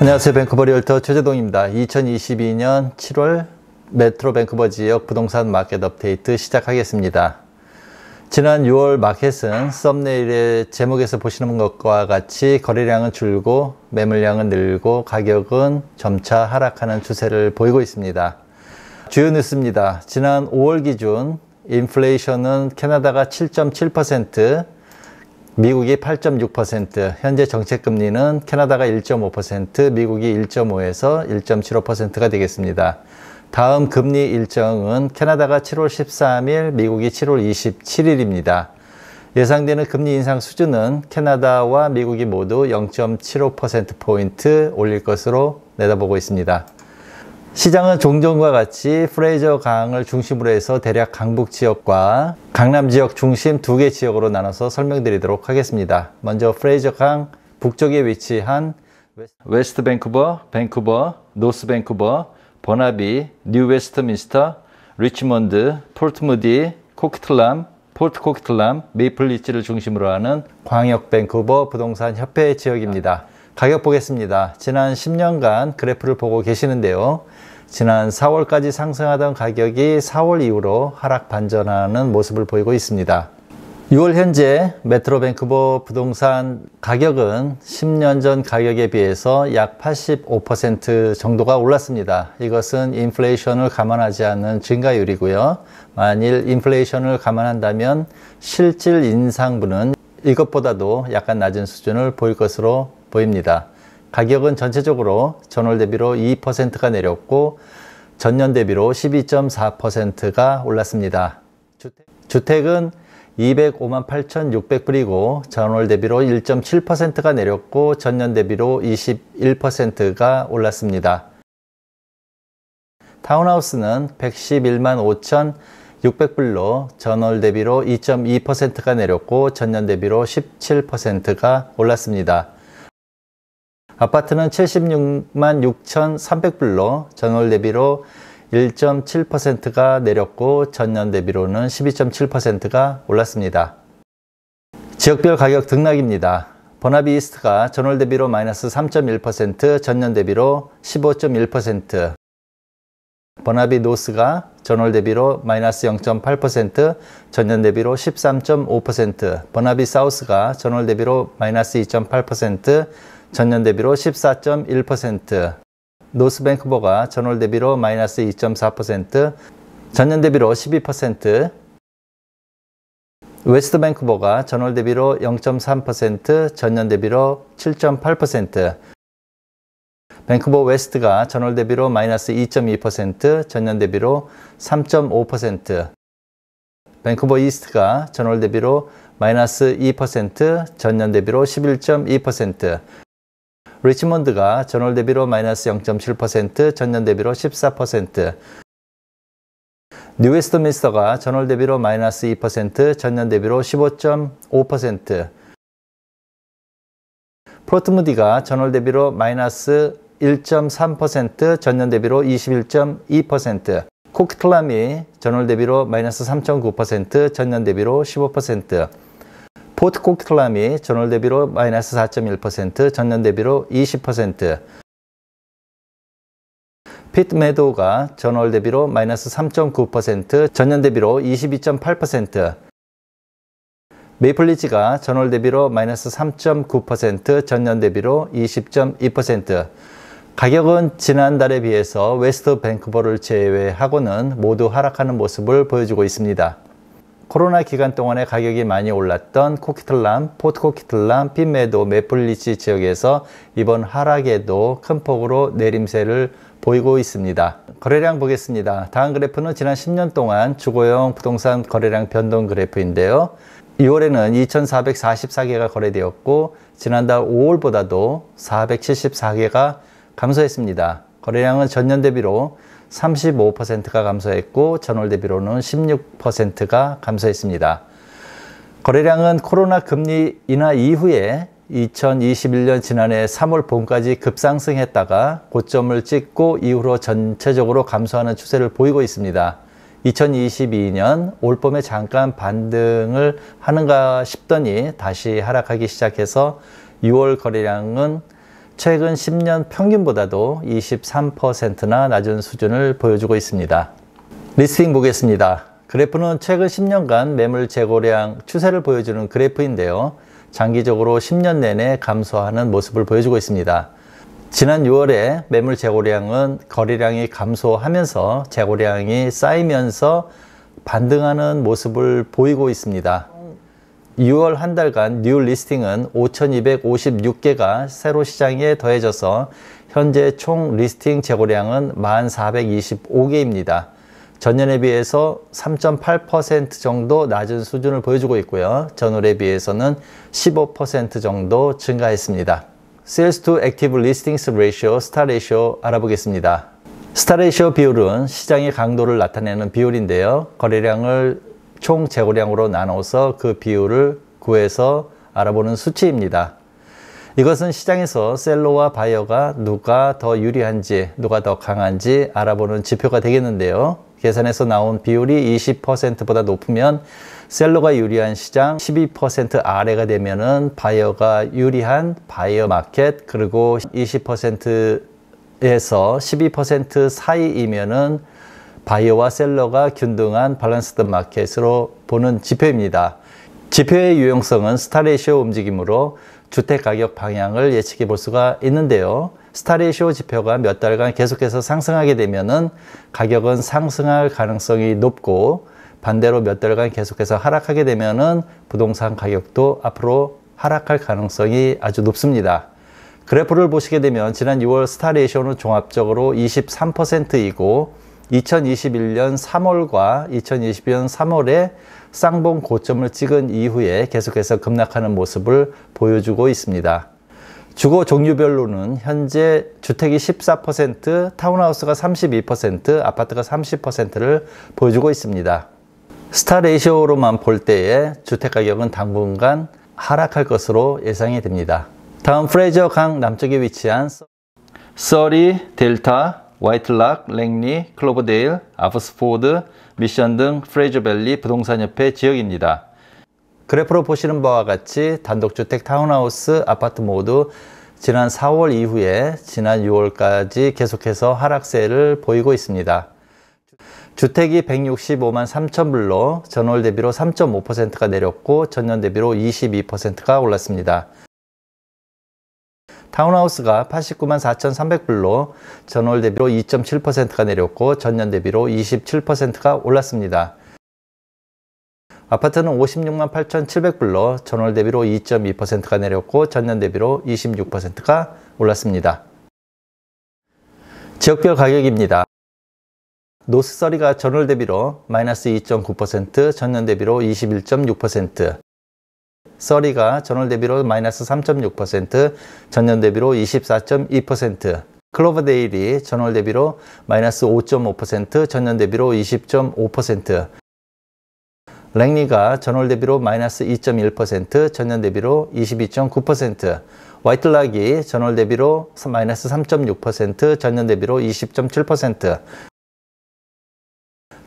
안녕하세요. 뱅크버 리얼터 최재동입니다. 2022년 7월 메트로 뱅크버 지역 부동산 마켓 업데이트 시작하겠습니다. 지난 6월 마켓은 썸네일의 제목에서 보시는 것과 같이 거래량은 줄고 매물량은 늘고 가격은 점차 하락하는 추세를 보이고 있습니다. 주요 뉴스입니다. 지난 5월 기준 인플레이션은 캐나다가 7.7%, 미국이 8.6%, 현재 정책금리는 캐나다가 1.5%, 미국이 1.5에서 1.75%가 되겠습니다. 다음 금리 일정은 캐나다가 7월 13일, 미국이 7월 27일입니다. 예상되는 금리 인상 수준은 캐나다와 미국이 모두 0.75%포인트 올릴 것으로 내다보고 있습니다. 시장은 종전과 같이 프레이저 강을 중심으로 해서 대략 강북 지역과 강남 지역 중심 두 개 지역으로 나눠서 설명드리도록 하겠습니다. 먼저 프레이저 강 북쪽에 위치한 웨스트 밴쿠버, 밴쿠버, 노스 밴쿠버, 버나비, 뉴 웨스트민스터, 리치몬드, 폴트무디, 코키틀람, 포트 코키틀람, 메이플리치를 중심으로 하는 광역 밴쿠버 부동산 협회 지역입니다. 가격 보겠습니다. 지난 10년간 그래프를 보고 계시는데요. 지난 4월까지 상승하던 가격이 4월 이후로 하락 반전하는 모습을 보이고 있습니다. 6월 현재 메트로 뱅크버 부동산 가격은 10년 전 가격에 비해서 약 85% 정도가 올랐습니다. 이것은 인플레이션을 감안하지 않는 증가율이고요. 만일 인플레이션을 감안한다면 실질 인상분은 이것보다도 약간 낮은 수준을 보일 것으로 보입니다. 가격은 전체적으로 전월 대비로 2%가 내렸고 전년 대비로 12.4%가 올랐습니다. 주택은 205만 8,600불이고 전월 대비로 1.7%가 내렸고 전년 대비로 21%가 올랐습니다. 타운하우스는 111만 5,600불로 전월 대비로 2.2%가 내렸고 전년 대비로 17%가 올랐습니다. 아파트는 76만 6,300불로 전월 대비로 1.7%가 내렸고 전년 대비로는 12.7%가 올랐습니다. 지역별 가격 등락입니다. 버나비 이스트가 전월 대비로 마이너스 3.1%, 전년 대비로 15.1%, 버나비 노스가 전월 대비로 마이너스 0.8%, 전년 대비로 13.5%, 버나비 사우스가 전월 대비로 마이너스 2.8%, 전년 대비로 14.1%, 노스뱅크보가 전월 대비로 마이너스 2.4%, 전년 대비로 12%, 웨스트뱅크보가 전월 대비로 0.3%, 전년 대비로 7.8%, 뱅크보 웨스트가 전월 대비로 마이너스 2.2%, 전년 대비로 3.5%, 뱅크보 이스트가 전월 대비로 마이너스 2%, 전년 대비로 11.2%, 리치몬드가 전월 대비로 마이너스 0.7%, 전년 대비로 14%, 뉴웨스트민스터가 전월 대비로 마이너스 2%, 전년 대비로 15.5%, 프로트무디가 전월 대비로 마이너스 1.3%, 전년 대비로 21.2%, 코키클람이 전월 대비로 마이너스 3.9%, 전년 대비로 15%, 포트 코키클람이 전월 대비로 마이너스 4.1%, 전년 대비로 20%, 피트메도가 전월 대비로 마이너스 3.9%, 전년 대비로 22.8%, 메이플리지가 전월 대비로 마이너스 3.9%, 전년 대비로 20.2%, 가격은 지난달에 비해서 웨스트 뱅크버를 제외하고는 모두 하락하는 모습을 보여주고 있습니다. 코로나 기간 동안에 가격이 많이 올랐던 코키틀람, 포트코키틀람, 핀메도, 메플리치 지역에서 이번 하락에도 큰 폭으로 내림세를 보이고 있습니다. 거래량 보겠습니다. 다음 그래프는 지난 10년 동안 주거용 부동산 거래량 변동 그래프인데요. 2월에는 2,444개가 거래되었고 지난달 5월보다도 474개가 감소했습니다. 거래량은 전년 대비로 35%가 감소했고 전월 대비로는 16%가 감소했습니다. 거래량은 코로나 금리 인하 이후에 2021년 지난해 3월 봄까지 급상승했다가 고점을 찍고 이후로 전체적으로 감소하는 추세를 보이고 있습니다. 2022년 올봄에 잠깐 반등을 하는가 싶더니 다시 하락하기 시작해서 6월 거래량은 최근 10년 평균보다도 23%나 낮은 수준을 보여주고 있습니다. 리스팅 보겠습니다. 그래프는 최근 10년간 매물 재고량 추세를 보여주는 그래프인데요. 장기적으로 10년 내내 감소하는 모습을 보여주고 있습니다. 지난 6월에 매물 재고량은 거래량이 감소하면서 재고량이 쌓이면서 반등하는 모습을 보이고 있습니다. 6월 한 달간 뉴 리스팅은 5,256개가 새로 시장에 더해져서 현재 총 리스팅 재고량은 1,425개입니다. 전년에 비해서 3.8% 정도 낮은 수준을 보여주고 있고요. 전월에 비해서는 15% 정도 증가했습니다. Sales to Active Listings Ratio, Star Ratio 알아보겠습니다. 스타 레이쇼 비율은 시장의 강도를 나타내는 비율인데요. 거래량을 총 재고량으로 나눠서 그 비율을 구해서 알아보는 수치입니다. 이것은 시장에서 셀러와 바이어가 누가 더 유리한지, 누가 더 강한지 알아보는 지표가 되겠는데요. 계산해서 나온 비율이 20%보다 높으면 셀러가 유리한 시장 12% 아래가 되면은 바이어가 유리한 바이어 마켓 그리고 20%에서 12% 사이이면은 바이어와 셀러가 균등한 밸런스드 마켓으로 보는 지표입니다. 지표의 유용성은 스타레이시오 움직임으로 주택 가격 방향을 예측해 볼 수가 있는데요. 스타레이시오 지표가 몇 달간 계속해서 상승하게 되면 가격은 상승할 가능성이 높고 반대로 몇 달간 계속해서 하락하게 되면 부동산 가격도 앞으로 하락할 가능성이 아주 높습니다. 그래프를 보시게 되면 지난 6월 스타레이시오는 종합적으로 23%이고 2021년 3월과 2 0 2 2년 3월에 쌍봉 고점을 찍은 이후에 계속해서 급락하는 모습을 보여주고 있습니다. 주거 종류별로는 현재 주택이 14%, 타운하우스가 32%, 아파트가 30%를 보여주고 있습니다. 스타 레이시오로만 볼 때에 주택 가격은 당분간 하락할 것으로 예상이 됩니다. 다음 프레이저 강 남쪽에 위치한 써리 델타 와이틀락, 랭리, 클로버데일, 아버스포드, 미션 등 프레이저밸리 부동산협회 지역입니다. 그래프로 보시는 바와 같이 단독주택 타운하우스 아파트 모두 지난 4월 이후에 지난 6월까지 계속해서 하락세를 보이고 있습니다. 주택이 165만 3천 불로 전월 대비로 3.5%가 내렸고 전년 대비로 22%가 올랐습니다. 타운하우스가 89만 4,300불로 전월 대비로 2.7%가 내렸고 전년 대비로 27%가 올랐습니다. 아파트는 56만 8,700불로 전월 대비로 2.2%가 내렸고 전년 대비로 26%가 올랐습니다. 지역별 가격입니다. 노스서리가 전월 대비로 마이너스 2.9%, 전년 대비로 21.6%, 서리가 전월 대비로 마이너스 3.6%, 전년 대비로 24.2%, 클로버데일이 전월 대비로 마이너스 5.5%, 전년 대비로 20.5%, 랭리가 전월 대비로 마이너스 2.1%, 전년 대비로 22.9%, 와이틀락이 전월 대비로 마이너스 3.6%, 전년 대비로 20.7%,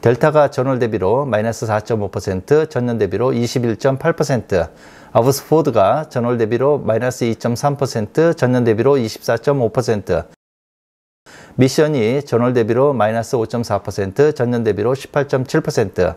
델타가 전월 대비로 마이너스 4.5%, 전년 대비로 21.8%, 아우스포드가 전월 대비로 마이너스 2.3%, 전년 대비로 24.5%, 미션이 전월 대비로 마이너스 5.4%, 전년 대비로 18.7%,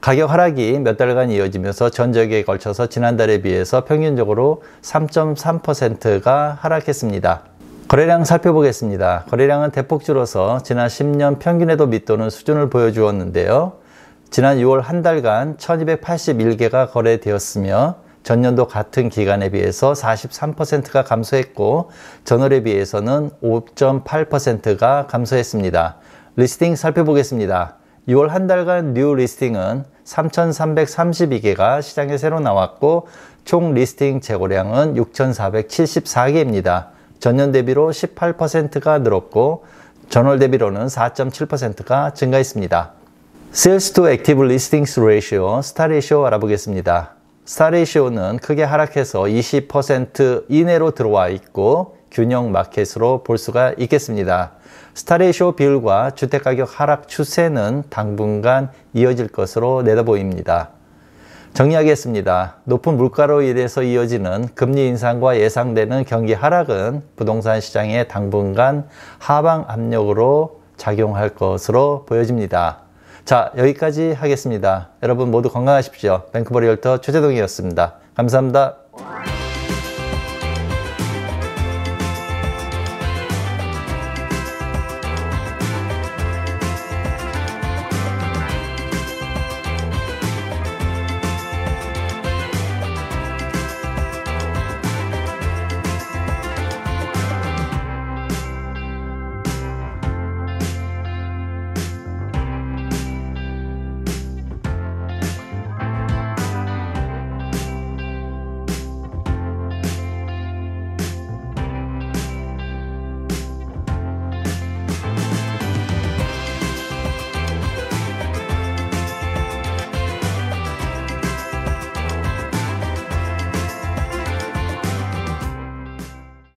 가격 하락이 몇 달간 이어지면서 전 지역에 걸쳐서 지난달에 비해서 평균적으로 3.3%가 하락했습니다. 거래량 살펴보겠습니다. 거래량은 대폭 줄어서 지난 10년 평균에도 밑도는 수준을 보여주었는데요. 지난 6월 한 달간 1281개가 거래되었으며 전년도 같은 기간에 비해서 43%가 감소했고 전월에 비해서는 5.8%가 감소했습니다. 리스팅 살펴보겠습니다. 6월 한 달간 뉴 리스팅은 3,332개가 시장에 새로 나왔고 총 리스팅 재고량은 6,474개입니다. 전년 대비로 18%가 늘었고 전월 대비로는 4.7%가 증가했습니다. Sales to Active Listings Ratio, 스타 레시오 알아보겠습니다. 스타 레시오는 크게 하락해서 20% 이내로 들어와 있고 균형 마켓으로 볼 수가 있겠습니다. 스타 레이쇼 비율과 주택가격 하락 추세는 당분간 이어질 것으로 내다보입니다. 정리하겠습니다. 높은 물가로 인해서 이어지는 금리 인상과 예상되는 경기 하락은 부동산 시장에 당분간 하방 압력으로 작용할 것으로 보여집니다. 자, 여기까지 하겠습니다. 여러분 모두 건강하십시오. 뱅크버리 얼터 최재동이었습니다. 감사합니다.